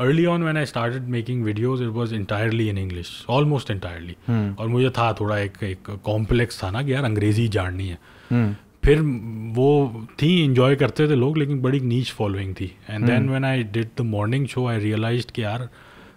Early on when I started making videos it was entirely in English almost entirely और मुझे था थोड़ा एक एक कॉम्प्लेक्स था ना कि यार अंग्रेजी जाननी है hmm. फिर वो थी इंजॉय करते थे लोग लेकिन बड़ी नीच फॉलोइंग थी and then when I did the morning show I realised कि यार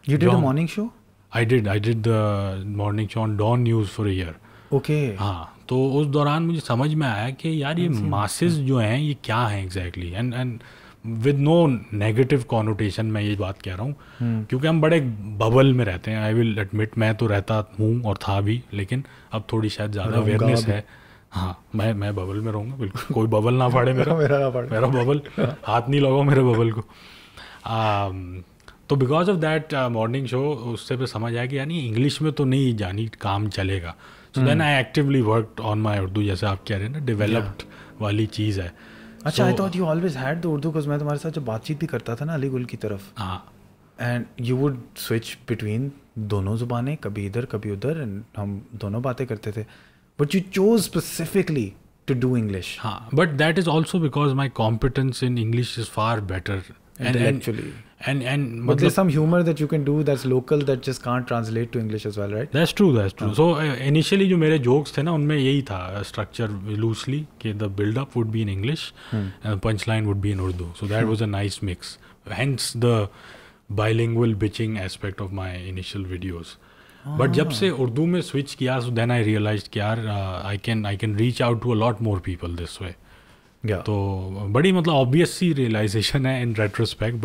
you did the morning show I did I did the morning show on Dawn news for year okay हाँ तो उस दौरान मुझे समझ में आया कि यार ये मासेस जो हैं ये क्या हैं exactly and and with no negative connotation मैं ये बात कह रहा हूँ hmm. क्योंकि हम बड़े बबल में रहते हैं आई विल एडमिट मैं तो रहता हूँ और था भी लेकिन अब थोड़ी शायद ज़्यादा अवेयरनेस है हाँ मैं मैं बबल में रहूँगा बिल्कुल कोई बबल ना फाड़े मेरा मेरा ना फाड़े मेरा बबल हाथ नहीं लगाओ मेरे बबल को आ, um, तो because of that morning show उससे पे समझ आया कि यानी इंग्लिश में तो नहीं जानी काम चलेगा so then I actively work on my Urdu जैसे आप कह रहे हैं ना डिवेलप्ड वाली चीज़ है अच्छा I thought you always had the Urdu because मैं तुम्हारे साथ जब बातचीत भी करता था ना अली गुल की तरफ हाँ and you would switch between दोनों ज़ुबानें कभी इधर कभी उधर एंड हम दोनों बातें करते थे but you chose specifically to do English हाँ but that is also because my competence in English is far better and actually and and but there's some humor that you can do that's local that just can't translate to English as well, right? That's true, that's true. Oh. So uh, initially जो मेरे jokes थे ना उनमें यही था uh, structure loosely कि the build up would be in English and hmm. the uh, punchline would be in Urdu. So that was a nice mix. Hence the bilingual bitching aspect of my initial videos. But जब से उर्दू में switch किया सो then आई realize कि यार I can I can reach out to a lot more people this way तो बड़ी मतलब obvious सी realisation है इन रेट्रोस्पेक्ट